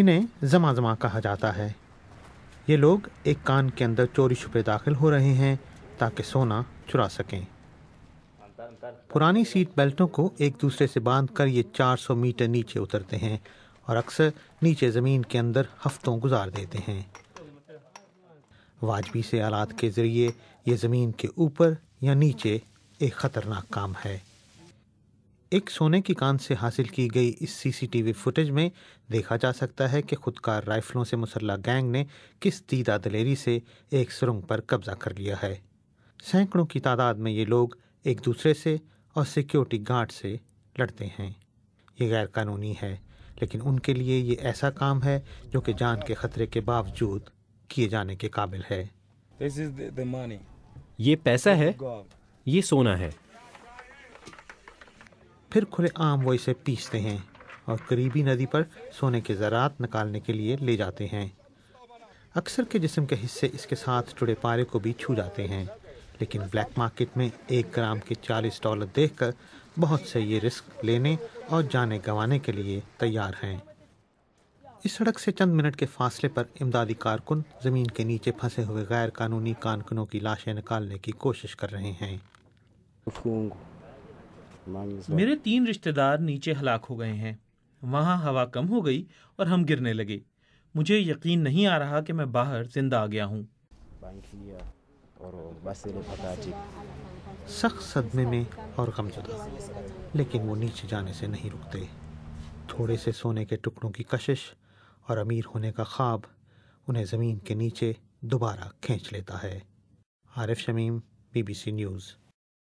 انہیں زماں زماں کہا جاتا ہے یہ لوگ ایک کان کے اندر چوری چھپے داخل ہو رہے ہیں تاکہ سونا چرا سکیں پرانی سیٹ بیلٹوں کو ایک دوسرے سے باندھ کر یہ چار سو میٹر نیچے اترتے ہیں اور اکثر نیچے زمین کے اندر ہفتوں گزار دیتے ہیں واجبی سے آلات کے ذریعے یہ زمین کے اوپر یا نیچے ایک خطرناک کام ہے ایک سونے کی کان سے حاصل کی گئی اس سی سی ٹی وی فوٹیج میں دیکھا جا سکتا ہے کہ خودکار رائفلوں سے مسلح گینگ نے کس دیدہ دلیری سے ایک سرنگ پر قبضہ کر لیا ہے سینکڑوں کی تعداد میں یہ لوگ ایک دوسرے سے اور سیکیورٹی گارڈ سے لڑتے ہیں یہ غیر قانونی ہے لیکن ان کے لیے یہ ایسا کام ہے جو کہ جان کے خطرے کے باوجود کیے جانے کے قابل ہے یہ پیسہ ہے یہ سونا ہے پھر کھلے عام وہ اسے پیستے ہیں اور قریبی ندی پر سونے کے زراعت نکالنے کے لیے لے جاتے ہیں اکثر کے جسم کے حصے اس کے ساتھ جڑے پارے کو بھی چھو جاتے ہیں لیکن بلیک مارکیٹ میں ایک گرام کے چالیس ڈالر دیکھ کر بہت سے یہ رسک لینے اور جانے گنوانے کے لیے تیار ہیں اس سڑک سے چند منٹ کے فاصلے پر امدادی کارکن زمین کے نیچے پھنسے ہوئے غیر قانونی کانکنوں کی لاشیں نکالنے کی کوشش کر رہے ہیں میرے تین رشتے دار نیچے ہلاک ہو گئے ہیں وہاں ہوا کم ہو گئی اور ہم گرنے لگے مجھے یقین نہیں آ رہا کہ میں باہر زندہ آ گیا ہوں جی۔ سخت صدمے میں اور غم زدہ لیکن وہ نیچے جانے سے نہیں رکتے تھوڑے سے سونے کے ٹکڑوں کی کشش اور امیر ہونے کا خواب انہیں زمین کے نیچے دوبارہ کھینچ لیتا ہے Arif Shamim B B C news